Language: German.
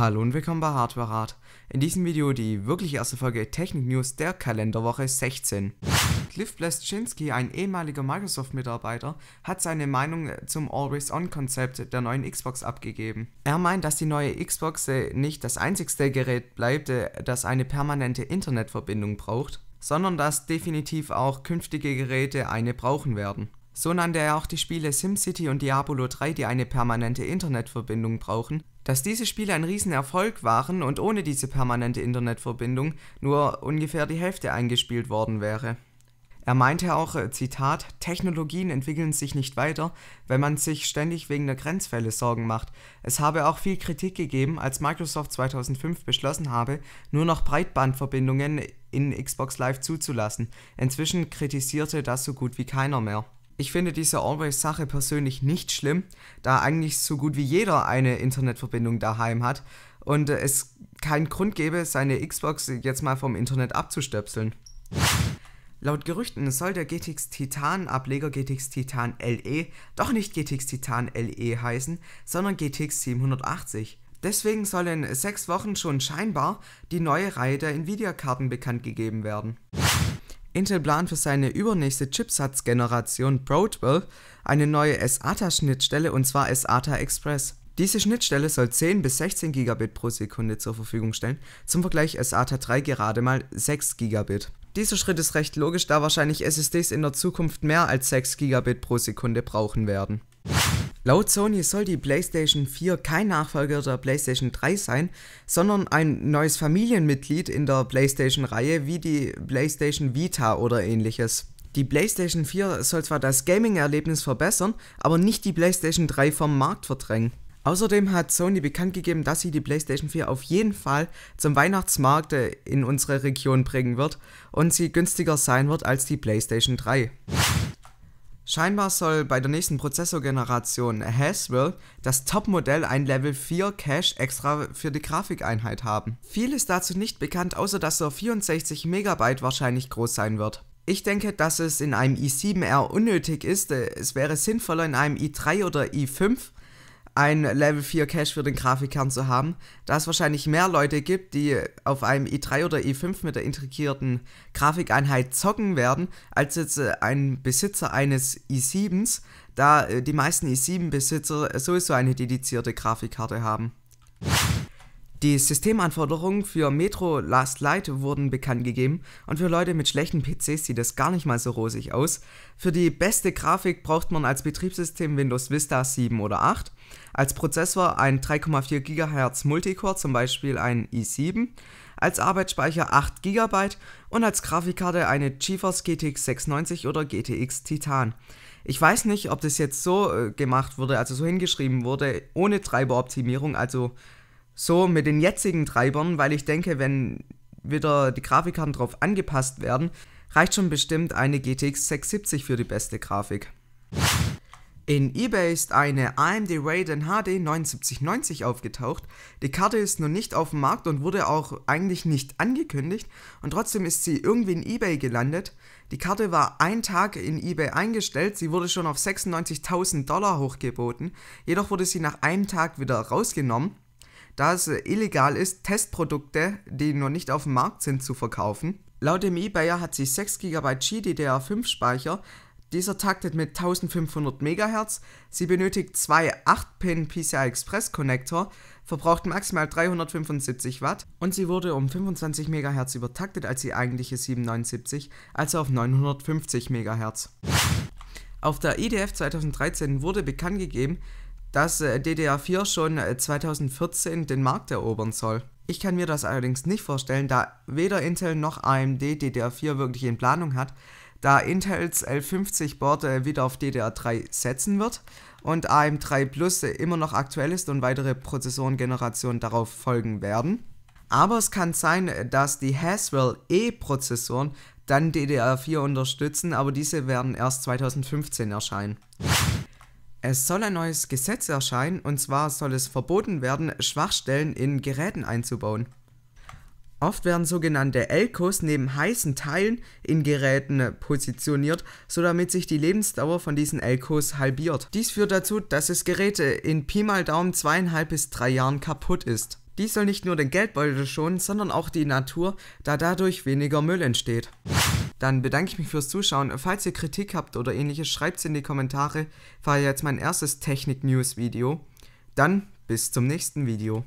Hallo und willkommen bei Hardware Rat. In diesem Video die wirklich erste Folge Technik News der Kalenderwoche 16. Cliff Bleszinski, ein ehemaliger Microsoft-Mitarbeiter, hat seine Meinung zum Always-On-Konzept der neuen Xbox abgegeben. Er meint, dass die neue Xbox äh, nicht das einzigste Gerät bleibt, äh, das eine permanente Internetverbindung braucht, sondern dass definitiv auch künftige Geräte eine brauchen werden. So nannte er auch die Spiele SimCity und Diablo 3, die eine permanente Internetverbindung brauchen, dass diese Spiele ein Riesenerfolg waren und ohne diese permanente Internetverbindung nur ungefähr die Hälfte eingespielt worden wäre. Er meinte auch, äh, Zitat, Technologien entwickeln sich nicht weiter, wenn man sich ständig wegen der Grenzfälle Sorgen macht. Es habe auch viel Kritik gegeben, als Microsoft 2005 beschlossen habe, nur noch Breitbandverbindungen in Xbox Live zuzulassen. Inzwischen kritisierte das so gut wie keiner mehr. Ich finde diese Always-Sache persönlich nicht schlimm, da eigentlich so gut wie jeder eine Internetverbindung daheim hat und es keinen Grund gäbe, seine Xbox jetzt mal vom Internet abzustöpseln. Laut Gerüchten soll der GTX Titan Ableger GTX Titan LE doch nicht GTX Titan LE heißen, sondern GTX 780. Deswegen soll in sechs Wochen schon scheinbar die neue Reihe der Nvidia-Karten bekannt gegeben werden. Intel plant für seine übernächste Chipsatzgeneration Broadwell eine neue SATA-Schnittstelle und zwar SATA Express. Diese Schnittstelle soll 10 bis 16 Gigabit pro Sekunde zur Verfügung stellen, zum Vergleich SATA 3 gerade mal 6 Gigabit. Dieser Schritt ist recht logisch, da wahrscheinlich SSDs in der Zukunft mehr als 6 Gigabit pro Sekunde brauchen werden. Laut Sony soll die PlayStation 4 kein Nachfolger der PlayStation 3 sein, sondern ein neues Familienmitglied in der PlayStation-Reihe wie die PlayStation Vita oder ähnliches. Die PlayStation 4 soll zwar das Gaming-Erlebnis verbessern, aber nicht die PlayStation 3 vom Markt verdrängen. Außerdem hat Sony bekannt gegeben, dass sie die PlayStation 4 auf jeden Fall zum Weihnachtsmarkt äh, in unsere Region bringen wird und sie günstiger sein wird als die PlayStation 3. Scheinbar soll bei der nächsten Prozessorgeneration Haswell das Topmodell ein Level 4 Cache extra für die Grafikeinheit haben. Viel ist dazu nicht bekannt, außer dass er 64 MB wahrscheinlich groß sein wird. Ich denke, dass es in einem i7R unnötig ist. Es wäre sinnvoller in einem i3 oder i5 ein Level 4 Cache für den Grafikkern zu haben, da es wahrscheinlich mehr Leute gibt, die auf einem e i3 oder i5 e mit der integrierten Grafikeinheit zocken werden, als jetzt äh, ein Besitzer eines e i7s, da äh, die meisten i7-Besitzer sowieso eine dedizierte Grafikkarte haben. Die Systemanforderungen für Metro Last Light wurden bekannt gegeben und für Leute mit schlechten PCs sieht das gar nicht mal so rosig aus. Für die beste Grafik braucht man als Betriebssystem Windows Vista 7 oder 8, als Prozessor ein 3,4 GHz Multicore, zum Beispiel ein i7, als Arbeitsspeicher 8 GB und als Grafikkarte eine GeForce GTX 690 oder GTX Titan. Ich weiß nicht, ob das jetzt so äh, gemacht wurde, also so hingeschrieben wurde, ohne Treiberoptimierung, also so mit den jetzigen Treibern, weil ich denke, wenn wieder die Grafikkarten drauf angepasst werden, reicht schon bestimmt eine GTX 670 für die beste Grafik. In eBay ist eine AMD Raiden HD 7990 aufgetaucht. Die Karte ist noch nicht auf dem Markt und wurde auch eigentlich nicht angekündigt und trotzdem ist sie irgendwie in eBay gelandet. Die Karte war ein Tag in eBay eingestellt, sie wurde schon auf 96.000 Dollar hochgeboten, jedoch wurde sie nach einem Tag wieder rausgenommen da es illegal ist, Testprodukte, die noch nicht auf dem Markt sind, zu verkaufen. Laut dem eBayer hat sie 6 GB GDDR5 Speicher. Dieser taktet mit 1500 MHz. Sie benötigt zwei 8-Pin PCI Express connector verbraucht maximal 375 Watt und sie wurde um 25 MHz übertaktet als die eigentliche 779, also auf 950 MHz. Auf der IDF e 2013 wurde bekannt gegeben, dass äh, DDR4 schon 2014 äh, den Markt erobern soll. Ich kann mir das allerdings nicht vorstellen, da weder Intel noch AMD DDR4 wirklich in Planung hat, da Intels L50-Board äh, wieder auf DDR3 setzen wird und AM3 Plus immer noch aktuell ist und weitere Prozessorengenerationen darauf folgen werden. Aber es kann sein, dass die Haswell E-Prozessoren dann DDR4 unterstützen, aber diese werden erst 2015 erscheinen. Es soll ein neues Gesetz erscheinen und zwar soll es verboten werden, Schwachstellen in Geräten einzubauen. Oft werden sogenannte Elkos neben heißen Teilen in Geräten positioniert, so damit sich die Lebensdauer von diesen Elkos halbiert. Dies führt dazu, dass es Geräte in Pi mal Daumen zweieinhalb bis drei Jahren kaputt ist. Dies soll nicht nur den Geldbeutel schonen, sondern auch die Natur, da dadurch weniger Müll entsteht. Dann bedanke ich mich fürs Zuschauen. Falls ihr Kritik habt oder ähnliches, schreibt es in die Kommentare. War jetzt mein erstes Technik-News-Video. Dann bis zum nächsten Video.